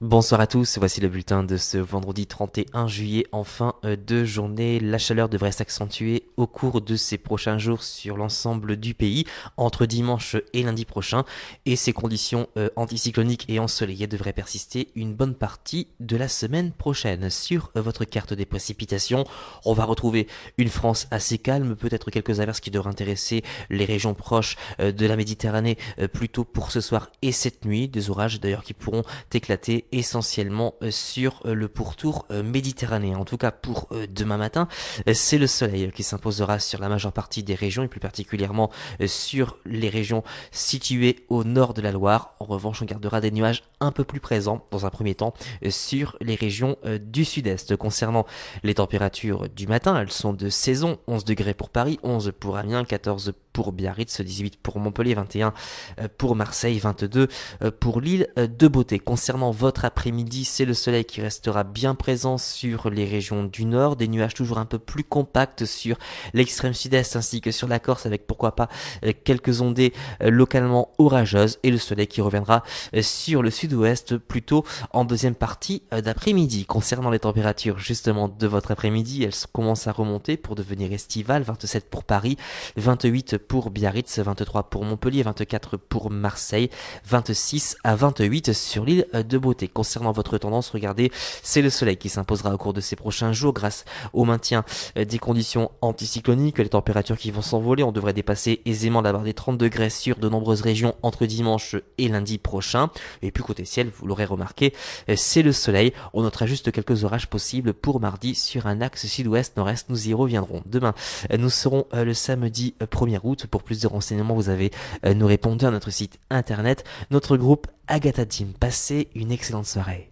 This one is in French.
Bonsoir à tous, voici le bulletin de ce vendredi 31 juillet, en fin euh, de journée. La chaleur devrait s'accentuer au cours de ces prochains jours sur l'ensemble du pays, entre dimanche et lundi prochain, et ces conditions euh, anticycloniques et ensoleillées devraient persister une bonne partie de la semaine prochaine. Sur euh, votre carte des précipitations, on va retrouver une France assez calme, peut-être quelques averses qui devraient intéresser les régions proches de la Méditerranée plutôt pour ce soir et cette nuit, des orages d'ailleurs qui pourront éclater essentiellement euh, sur euh, le pourtour euh, méditerranéen. En tout cas pour demain matin, c'est le soleil qui s'imposera sur la majeure partie des régions et plus particulièrement sur les régions situées au nord de la Loire. En revanche, on gardera des nuages un peu plus présents dans un premier temps sur les régions du sud-est. Concernant les températures du matin, elles sont de saison, 11 degrés pour Paris, 11 pour Amiens, 14 pour pour Biarritz, 18 pour Montpellier, 21 euh, pour Marseille, 22 euh, pour Lille euh, de beauté. Concernant votre après-midi, c'est le soleil qui restera bien présent sur les régions du nord, des nuages toujours un peu plus compacts sur l'extrême sud-est ainsi que sur la Corse avec pourquoi pas quelques ondées localement orageuses et le soleil qui reviendra sur le sud-ouest plutôt en deuxième partie d'après-midi. Concernant les températures justement de votre après-midi, elles commencent à remonter pour devenir estivales, 27 pour Paris, 28 pour pour Biarritz, 23 pour Montpellier, 24 pour Marseille, 26 à 28 sur l'île de Beauté. Concernant votre tendance, regardez, c'est le soleil qui s'imposera au cours de ces prochains jours grâce au maintien euh, des conditions anticycloniques, les températures qui vont s'envoler, on devrait dépasser aisément la barre des 30 degrés sur de nombreuses régions entre dimanche et lundi prochain. Et puis côté ciel, vous l'aurez remarqué, euh, c'est le soleil. On notera juste quelques orages possibles pour mardi sur un axe sud-ouest, nord-est, nous y reviendrons. Demain, euh, nous serons le samedi 1er août pour plus de renseignements, vous avez euh, nous répondu à notre site internet, notre groupe Agatha Team. Passez une excellente soirée.